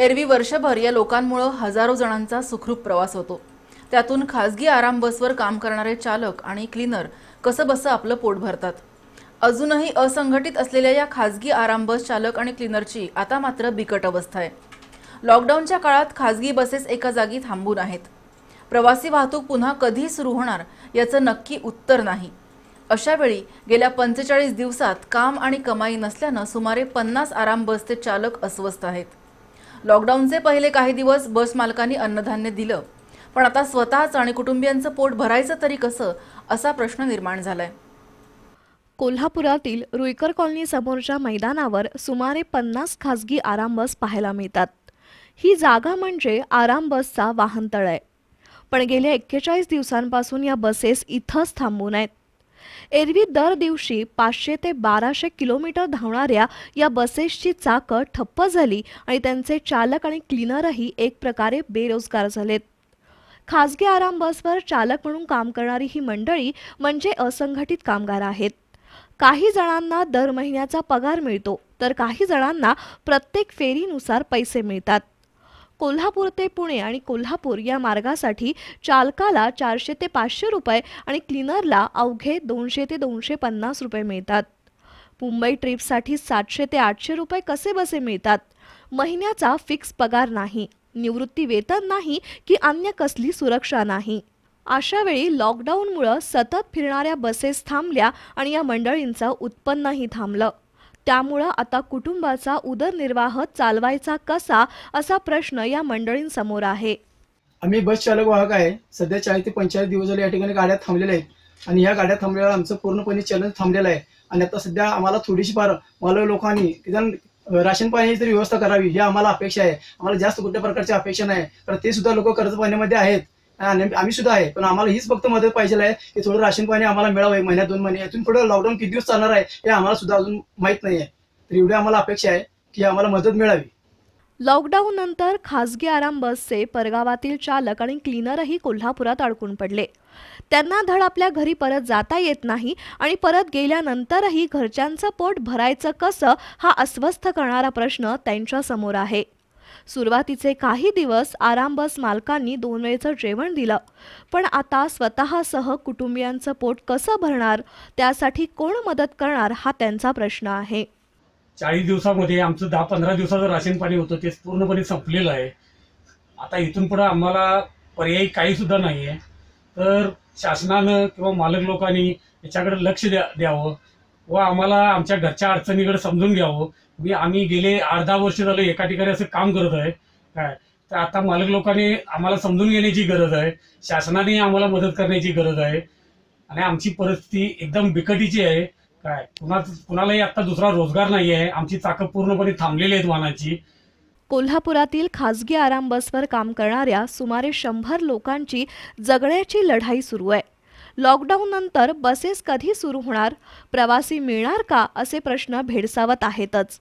एरवी वर्षभर या लोकांमुळे हजारो जणांचा सुखरूप प्रवास होतो त्यातून खासगी आराम बसवर काम करणारे चालक आणि क्लिनर बसं आपलं पोट भरतात अजूनही असंघटित असलेल्या या खासगी आराम बस चालक आणि क्लिनरची आता मात्र बिकट अवस्था आहे लॉकडाऊनच्या काळात खासगी बसेस एका जागी थांबून आहेत प्रवासी वाहतूक पुन्हा कधी सुरू होणार याचं नक्की उत्तर नाही अशावेळी गेल्या पंचेचाळीस दिवसात काम आणि कमाई नसल्यानं सुमारे पन्नास आराम बसचे चालक अस्वस्थ आहेत लॉकडाऊनचे पहिले काही दिवस बस मालकांनी अन्नधान्य दिलं पण आता स्वतःच आणि कुटुंबियांचं पोट भरायचं तरी कसं असा प्रश्न निर्माण झालाय कोल्हापुरातील रुईकर कॉलनी समोरच्या मैदानावर सुमारे पन्नास खासगी आराम बस पाहायला मिळतात ही जागा म्हणजे आराम बसचा वाहनतळ आहे पण गेल्या एक्केचाळीस दिवसांपासून या बसेस इथंच थांबून आहेत एरवी दर दिवशी पाचशे ते बाराशे किलोमीटर धावणाऱ्या या बसेसची चाक ठप्प झाली आणि त्यांचे चालक आणि क्लिनरही एक प्रकारे बेरोजगार झालेत खासगी आराम बसवर चालक म्हणून काम करणारी ही मंडळी म्हणजे असंघटित कामगार आहेत काही जणांना दर महिन्याचा पगार मिळतो तर काही जणांना प्रत्येक फेरीनुसार पैसे मिळतात कोल्हापूर ते पुणे आणि कोल्हापूर या मार्गासाठी चालकाला चारशे ते पाचशे रुपये आणि क्लिनरला अवघे दोनशे ते दोनशे पन्नास रुपये मिळतात मुंबई ट्रिपसाठी सातशे ते आठशे रुपये कसे बसे मिळतात महिन्याचा फिक्स पगार नाही निवृत्ती वेतन नाही की अन्य कसली सुरक्षा नाही अशा वेळी लॉकडाऊनमुळं सतत फिरणाऱ्या बसेस थांबल्या आणि या मंडळींचं उत्पन्नही थांबलं त्यामुळं आता कुटुंबाचा उदरनिर्वाह चालवायचा कसा असा प्रश्न या मंडळींसमोर आहे आम्ही बस चालक वाहक आहे सध्या चाळीस ते पंचाळीस दिवस झाले या ठिकाणी गाड्या थांबलेल्या आहेत आणि या गाड्या थांबल्यावर आमचं पूर्णपणे चलन थांबलेलं आहे आणि आता सध्या आम्हाला थोडीशी फार मला लोकांनी राशन पाण्याची तरी व्यवस्था करावी ही आम्हाला अपेक्षा आहे आम्हाला जास्त कुठल्या प्रकारची अपेक्षा नाही कारण ते सुद्धा लोक कर्ज पाण्यामध्ये आहेत आम्ही सुद्धा आहे पण आम्हाला हीच फक्त मदत पाहिजे आहे की थोडं राशन पाणी आम्हाला मिळावं महिन्यात दोन महिने यातून पुढे लॉकडाऊन किती दिवस चालणार आहे हे आम्हाला सुद्धा अजून माहीत नाही आहे तर एवढी आम्हाला अपेक्षा आहे की आम्हाला मदत मिळावी लॉकडाऊन नंतर खासगी आराम बसचे परगावातील चालक आणि क्लीनरही कोल्हापुरात अडकून पडले त्यांना धड आपल्या घरी परत जाता येत नाही आणि परत गेल्यानंतरही घरच्यांचं पोट भरायचं कसं हा अस्वस्थ करणारा प्रश्न त्यांच्यासमोर आहे सुरुवातीचे काही दिवस आरामबस मालकांनी दोन वेळचं जेवण दिलं पण आता स्वतः सह कुटुंबियांचं पोट कसं भरणार त्यासाठी कोण मदत करणार हा त्यांचा प्रश्न आहे चाळीस दिवसामध्ये आमचं दहा पंधरा दिवसाचं राशन पाणी होतं ते पूर्णपणे संपलेलं आहे आता इथून पुढे आम्हाला पर्याय काही सुद्धा नाहीये तर शासनानं किंवा मालक लोकांनी याच्याकडे लक्ष द्या द्यावं व आम्हाला आमच्या घरच्या अडचणीकडे समजून घ्यावं मी म्हणजे आम्ही गेले अर्धा वर्ष झाले एका ठिकाणी असं काम करत आहे काय तर आता मालक लोकांनी आम्हाला समजून घेण्याची गरज आहे शासनाने आम्हाला मदत करण्याची गरज आहे आणि आमची परिस्थिती एकदम बिकटीची आहे काय कुणा कुणालाही आता दुसरा रोजगार नाही आहे आमची चाकं पूर्णपणे थांबलेली आहेत वाहनाची कोल्हापुरातील खासगी आराम बसवर काम करणाऱ्या सुमारे शंभर लोकांची जगण्याची लढाई सुरू आहे लॉकडाऊन नंतर बसेस कधी सुरू होणार प्रवासी मिळणार का असे प्रश्न भेडसावत आहेतच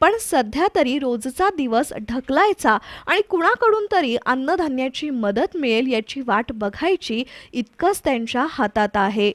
पण सध्या तरी रोजचा दिवस ढकलायचा आणि कुणाकडून तरी अन्नधान्याची मदत मिळेल याची वाट बघायची इतकंच त्यांच्या हातात आहे